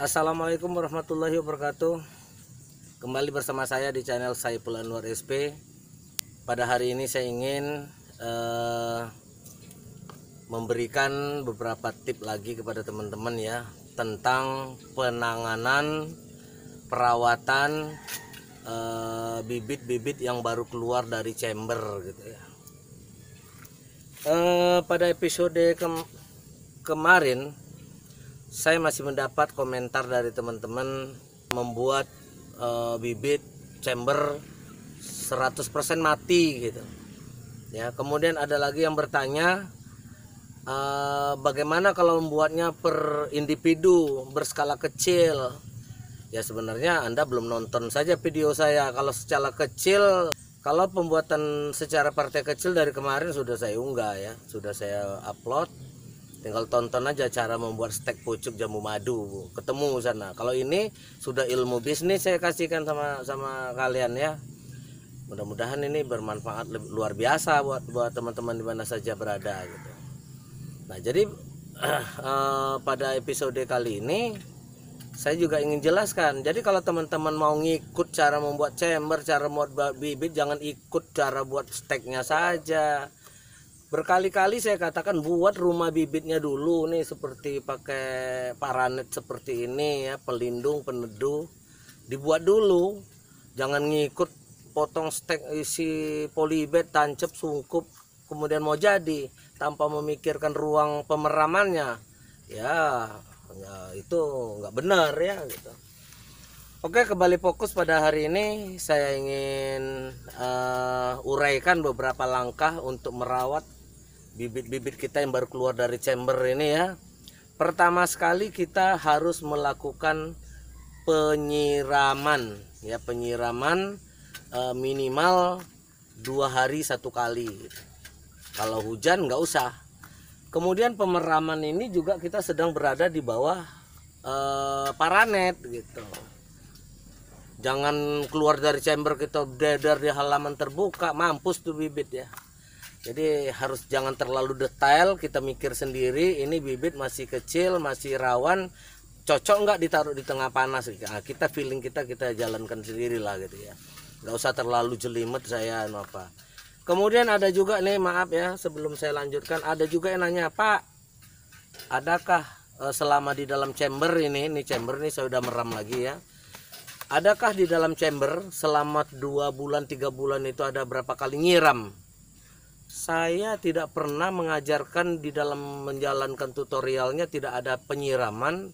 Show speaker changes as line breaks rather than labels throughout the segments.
Assalamualaikum warahmatullahi wabarakatuh Kembali bersama saya di channel Saiful Anwar SP Pada hari ini saya ingin eh, Memberikan beberapa tip lagi kepada teman-teman ya Tentang penanganan Perawatan eh, Bibit-bibit eh, yang baru keluar dari chamber gitu ya eh, Pada episode ke kemarin saya masih mendapat komentar dari teman-teman membuat e, bibit chamber 100% mati gitu. Ya, kemudian ada lagi yang bertanya e, bagaimana kalau membuatnya per individu berskala kecil? Ya sebenarnya Anda belum nonton saja video saya. Kalau secara kecil kalau pembuatan secara partai kecil dari kemarin sudah saya unggah ya, sudah saya upload tinggal tonton aja cara membuat stek pucuk jamu madu ketemu sana kalau ini sudah ilmu bisnis saya kasihkan sama sama kalian ya mudah-mudahan ini bermanfaat luar biasa buat buat teman-teman di mana saja berada gitu nah jadi eh, pada episode kali ini saya juga ingin jelaskan jadi kalau teman-teman mau ngikut cara membuat chamber cara membuat bibit jangan ikut cara buat steknya saja berkali-kali saya katakan buat rumah bibitnya dulu nih seperti pakai paranet seperti ini ya pelindung peneduh dibuat dulu jangan ngikut potong stek isi polybed tancap sungkup kemudian mau jadi tanpa memikirkan ruang pemeramannya ya, ya itu nggak benar ya gitu Oke kembali fokus pada hari ini saya ingin uh, uraikan beberapa langkah untuk merawat bibit-bibit kita yang baru keluar dari chamber ini ya pertama sekali kita harus melakukan penyiraman ya penyiraman e, minimal dua hari satu kali kalau hujan nggak usah kemudian pemeraman ini juga kita sedang berada di bawah e, paranet gitu jangan keluar dari chamber kita deder di halaman terbuka mampus tuh bibit ya jadi harus jangan terlalu detail kita mikir sendiri ini bibit masih kecil, masih rawan, cocok nggak ditaruh di tengah panas nah, kita feeling kita kita jalankan sendiri lah gitu ya. nggak usah terlalu jelimet saya anu apa. Kemudian ada juga nih maaf ya sebelum saya lanjutkan ada juga yang nanya Pak adakah eh, selama di dalam chamber ini ini chamber ini saya udah meram lagi ya adakah di dalam chamber selama dua bulan tiga bulan itu ada berapa kali nyiram saya tidak pernah mengajarkan di dalam menjalankan tutorialnya tidak ada penyiraman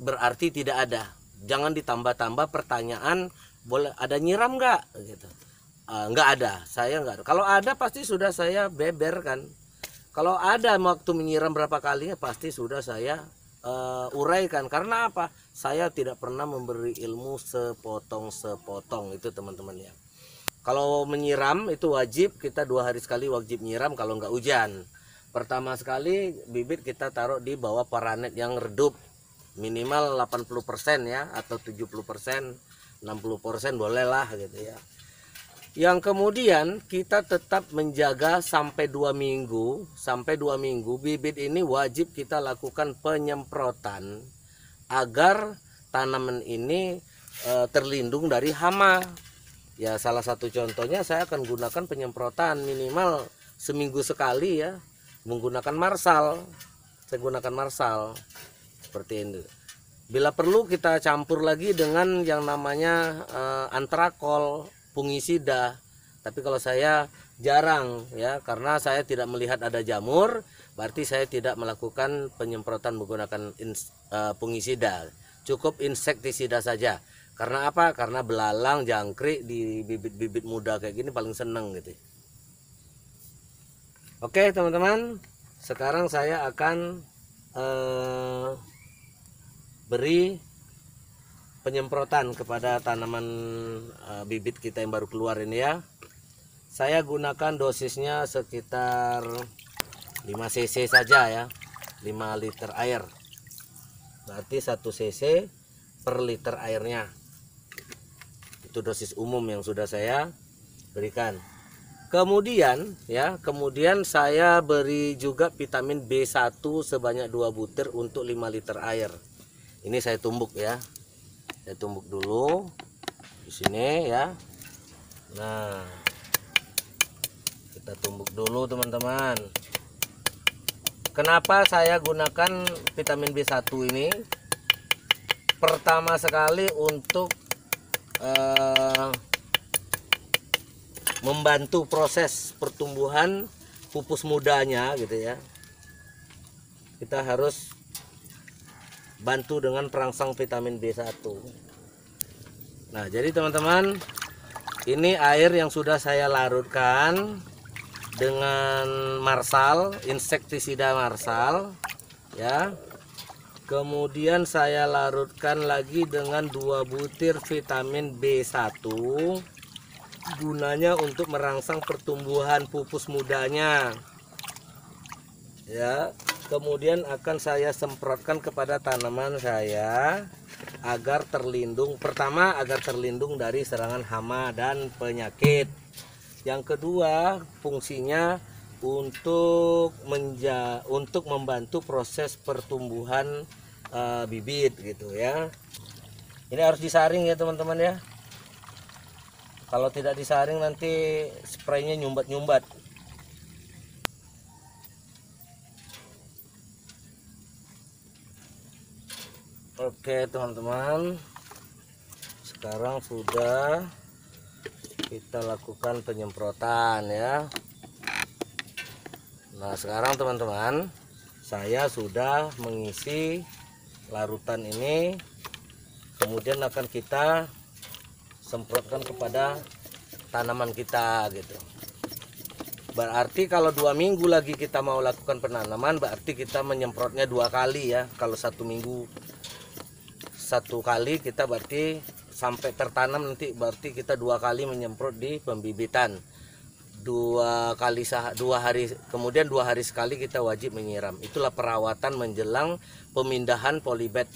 berarti tidak ada jangan ditambah-tambah pertanyaan boleh ada nyiram nggak gitu uh, ada saya nggak kalau ada pasti sudah saya beberkan kalau ada waktu menyiram berapa kalinya pasti sudah saya uh, uraikan karena apa saya tidak pernah memberi ilmu sepotong sepotong itu teman-teman ya kalau menyiram itu wajib kita dua hari sekali wajib nyiram kalau nggak hujan. Pertama sekali bibit kita taruh di bawah paranet yang redup minimal 80% ya atau 70% 60% bolehlah gitu ya. Yang kemudian kita tetap menjaga sampai dua minggu, sampai dua minggu bibit ini wajib kita lakukan penyemprotan agar tanaman ini eh, terlindung dari hama ya salah satu contohnya saya akan gunakan penyemprotan minimal seminggu sekali ya menggunakan marsal saya gunakan marsal seperti ini bila perlu kita campur lagi dengan yang namanya e, antrakol fungisida tapi kalau saya jarang ya karena saya tidak melihat ada jamur berarti saya tidak melakukan penyemprotan menggunakan eh, fungisida e, cukup insektisida saja karena apa? Karena belalang, jangkrik di bibit-bibit muda kayak gini paling seneng gitu. Oke teman-teman, sekarang saya akan eh, beri penyemprotan kepada tanaman eh, bibit kita yang baru keluar ini ya. Saya gunakan dosisnya sekitar 5 cc saja ya, 5 liter air. Berarti 1 cc per liter airnya itu dosis umum yang sudah saya berikan kemudian ya kemudian saya beri juga vitamin B1 sebanyak 2 butir untuk 5 liter air ini saya tumbuk ya saya tumbuk dulu di sini ya nah kita tumbuk dulu teman-teman kenapa saya gunakan vitamin B1 ini pertama sekali untuk Eh, membantu proses pertumbuhan pupus mudanya gitu ya kita harus bantu dengan perangsang vitamin B1 nah jadi teman-teman ini air yang sudah saya larutkan dengan marsal insektisida marsal ya Kemudian saya larutkan lagi dengan dua butir vitamin B1 gunanya untuk merangsang pertumbuhan pupus mudanya. Ya, kemudian akan saya semprotkan kepada tanaman saya agar terlindung pertama agar terlindung dari serangan hama dan penyakit. Yang kedua, fungsinya untuk menja untuk membantu proses pertumbuhan uh, bibit gitu ya. Ini harus disaring ya teman-teman ya. Kalau tidak disaring nanti spraynya nyumbat-nyumbat. Oke teman-teman Sekarang sudah Kita lakukan penyemprotan ya Nah sekarang teman-teman saya sudah mengisi larutan ini kemudian akan kita semprotkan kepada tanaman kita gitu berarti kalau dua minggu lagi kita mau lakukan penanaman berarti kita menyemprotnya dua kali ya kalau satu minggu satu kali kita berarti sampai tertanam nanti berarti kita dua kali menyemprot di pembibitan dua kali sah dua hari kemudian dua hari sekali kita wajib menyiram itulah perawatan menjelang pemindahan polybed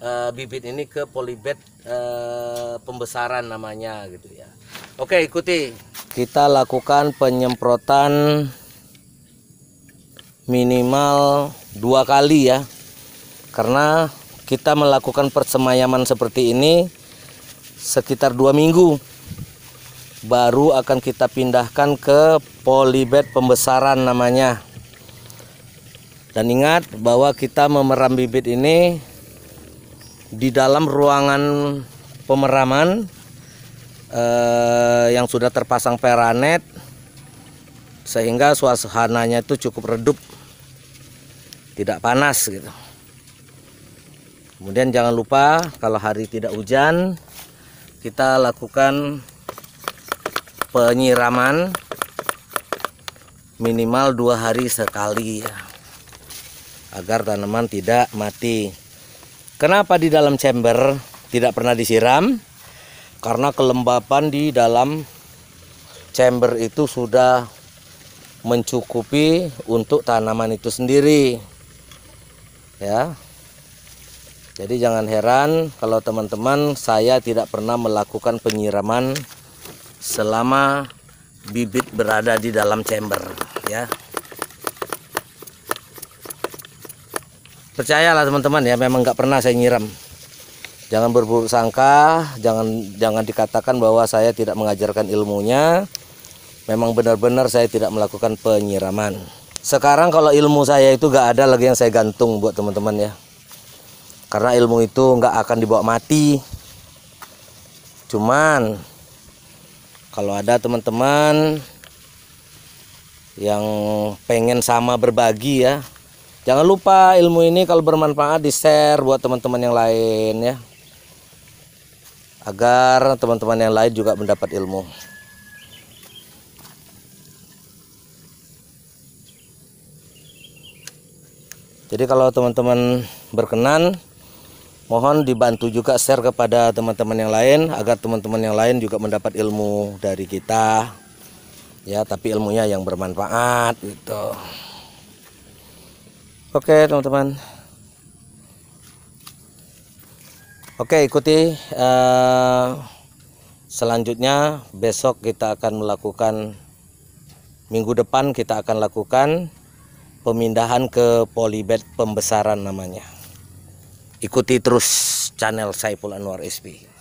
e, bibit ini ke polybed e, pembesaran namanya gitu ya oke ikuti kita lakukan penyemprotan minimal dua kali ya karena kita melakukan persemayaman seperti ini sekitar dua minggu baru akan kita pindahkan ke polybed pembesaran namanya dan ingat bahwa kita memeram bibit ini di dalam ruangan pemeraman eh, yang sudah terpasang peranet sehingga suasananya itu cukup redup tidak panas gitu kemudian jangan lupa kalau hari tidak hujan kita lakukan penyiraman minimal dua hari sekali ya, agar tanaman tidak mati kenapa di dalam chamber tidak pernah disiram karena kelembapan di dalam chamber itu sudah mencukupi untuk tanaman itu sendiri ya jadi jangan heran kalau teman-teman saya tidak pernah melakukan penyiraman selama bibit berada di dalam chamber ya percayalah teman-teman ya memang nggak pernah saya nyiram jangan berburuk sangka jangan jangan dikatakan bahwa saya tidak mengajarkan ilmunya memang benar-benar saya tidak melakukan penyiraman sekarang kalau ilmu saya itu nggak ada lagi yang saya gantung buat teman-teman ya karena ilmu itu nggak akan dibawa mati cuman kalau ada teman-teman yang pengen sama berbagi ya jangan lupa ilmu ini kalau bermanfaat di share buat teman-teman yang lain ya agar teman-teman yang lain juga mendapat ilmu jadi kalau teman-teman berkenan Mohon dibantu juga share kepada teman-teman yang lain agar teman-teman yang lain juga mendapat ilmu dari kita. Ya, tapi ilmunya yang bermanfaat gitu. Oke, teman-teman. Oke, ikuti uh, selanjutnya besok kita akan melakukan minggu depan kita akan lakukan pemindahan ke polybed pembesaran namanya ikuti terus channel Saiful Anwar SP